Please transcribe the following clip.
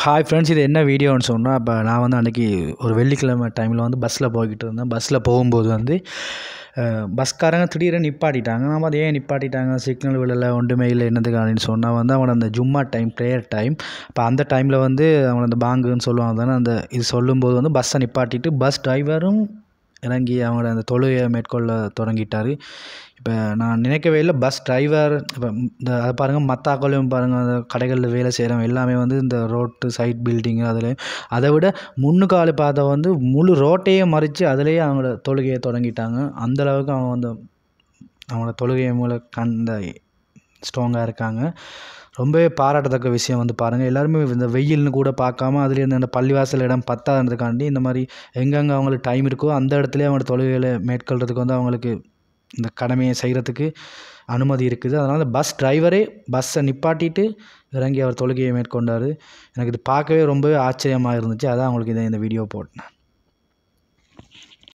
hi friends இது என்ன வீடியோன்னு சொன்னால் இப்போ நான் வந்து அன்றைக்கி ஒரு வெள்ளிக்கிழமை டைமில் வந்து பஸ்ஸில் போய்கிட்டு இருந்தேன் பஸ்ஸில் போகும்போது வந்து பஸ்காரங்க திடீர்னு நிப்பாட்டிட்டாங்க நம்ம அதை ஏன் நிப்பாட்டிட்டாங்க சிக்னல் விழலை ஒன்றுமே இல்லை என்னதுக்கானு சொன்னால் வந்து அவனை அந்த ஜும்மா டைம் ப்ரேயர் டைம் இப்போ அந்த டைமில் வந்து அவனை அந்த பாங்குன்னு சொல்லுவாங்க தானே அந்த இது சொல்லும்போது வந்து பஸ்ஸை நிப்பாட்டிட்டு பஸ் டிரைவரும் இறங்கி அவங்களோட அந்த தொழுகையை மேற்கொள்ள தொடங்கிட்டார் இப்போ நான் நினைக்கவே இல்லை பஸ் டிரைவர் இப்போ இந்த அதை பாருங்கள் மற்ற ஆட்களையும் பாருங்கள் அந்த கடைகளில் வேலை செய்கிறவங்க எல்லாமே வந்து இந்த ரோட்டு சைட் பில்டிங்கு அதில் அதை விட முன்னுக்கு ஆள் பார்த்தா வந்து முழு ரோட்டையே மறித்து அதிலேயே அவங்களோட தொழுகையை தொடங்கிட்டாங்க அந்தளவுக்கு அவங்க வந்து அவங்களோட தொழுகையை மூலம் கண்ட ஸ்ட்ராங்காக இருக்காங்க ரொம்பவே பாராட்டத்தக்க விஷயம் வந்து பாருங்கள் எல்லாருமே இந்த வெயில்னு கூட பார்க்காம அதுலேருந்து அந்த பள்ளிவாசல் இடம் பத்தாதுன்றதுக்காண்டி இந்த மாதிரி எங்கெங்கே அவங்களுக்கு டைம் இருக்கோ அந்த இடத்துல அவங்க தொழுகைகளை மேற்கொள்கிறதுக்கு வந்து அவங்களுக்கு இந்த கடமையை செய்கிறதுக்கு அனுமதி இருக்குது அதனால் பஸ் டிரைவரே பஸ்ஸை நிப்பாட்டிட்டு இறங்கி அவர் தொழுகையை மேற்கொண்டார் எனக்கு இது பார்க்கவே ரொம்பவே ஆச்சரியமாக இருந்துச்சு அதான் அவங்களுக்கு இதை இந்த வீடியோ போட்டேன்